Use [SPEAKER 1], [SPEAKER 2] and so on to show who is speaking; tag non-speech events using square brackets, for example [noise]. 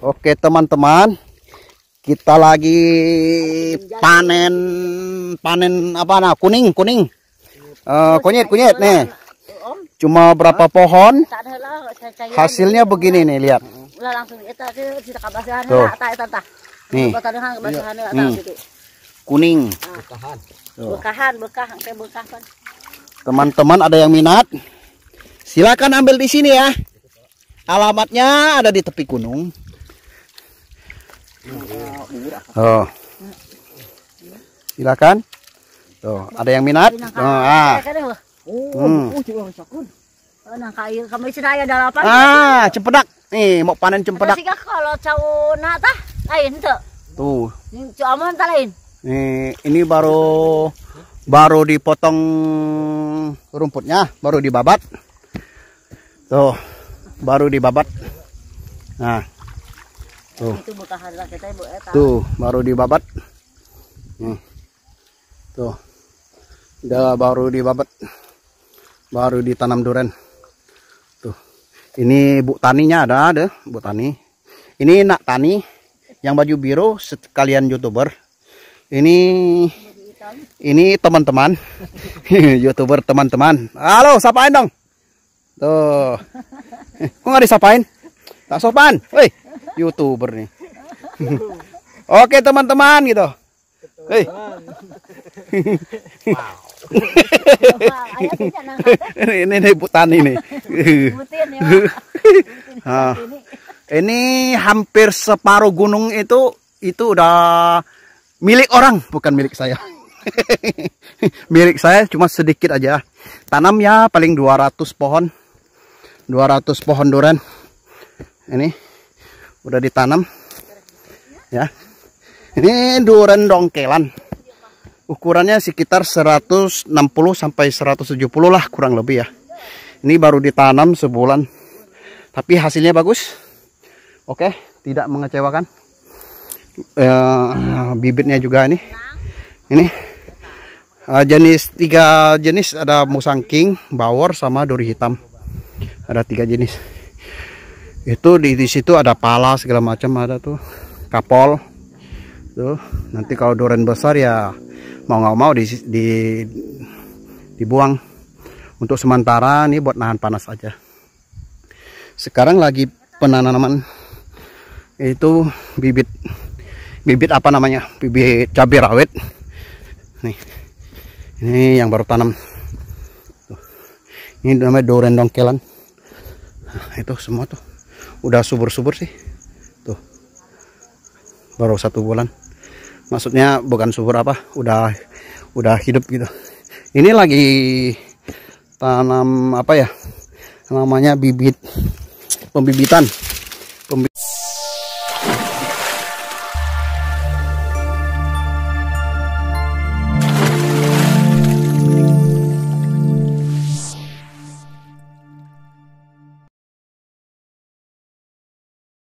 [SPEAKER 1] Oke teman-teman, kita lagi panen panen apa nah kuning kuning uh, kunyit kunyit nih. Cuma berapa pohon? Hasilnya begini nih lihat. Tuh. Nih. Hmm. Kuning. Teman-teman ada yang minat? Silakan ambil di sini ya. Alamatnya ada di tepi gunung. Oh. Silakan. Tuh, ada yang minat? Oh, ah. Oh. Hmm. Oh, oh, ah, cempedak. Nih, mau panen cempedak. kalau lain tuh. lain. Nih, ini baru baru dipotong rumputnya, baru dibabat. Tuh, baru dibabat. Nah, Tuh. Itu kita eta. Ya, ya, tuh, baru dibabat. Nih. Hmm. Tuh. Udah baru dibabat. Baru ditanam duren. Tuh. Ini Bu Taninya ada, ada Bu Tani. Ini nak tani yang baju biru sekalian YouTuber. Ini ini teman-teman [laughs] youtuber teman-teman halo sapain dong tuh eh, kok nggak disapain tak sopan woi youtuber nih [laughs] oke teman-teman gitu Hei. ini ini putani nih. Ya, [laughs] ah. ini hampir separuh gunung itu itu udah milik orang, bukan milik saya. [laughs] milik saya cuma sedikit aja. Tanam ya paling 200 pohon. 200 pohon duren. Ini udah ditanam ya ini duren dongkelan ukurannya sekitar 160 sampai 170 lah kurang lebih ya ini baru ditanam sebulan tapi hasilnya bagus oke tidak mengecewakan e, bibitnya juga ini ini eh, jenis tiga jenis ada musang king bawor sama duri hitam ada tiga jenis itu di, di situ ada pala segala macam ada tuh kapol tuh nanti kalau duren besar ya mau nggak mau di, di dibuang untuk sementara ini buat nahan panas aja sekarang lagi penanaman itu bibit bibit apa namanya bibit cabai rawit nih ini yang baru tanam tuh. ini namanya duren dongkelan nah, itu semua tuh udah subur-subur sih tuh baru satu bulan maksudnya bukan subur apa udah udah hidup gitu ini lagi tanam apa ya namanya bibit pembibitan pembibitan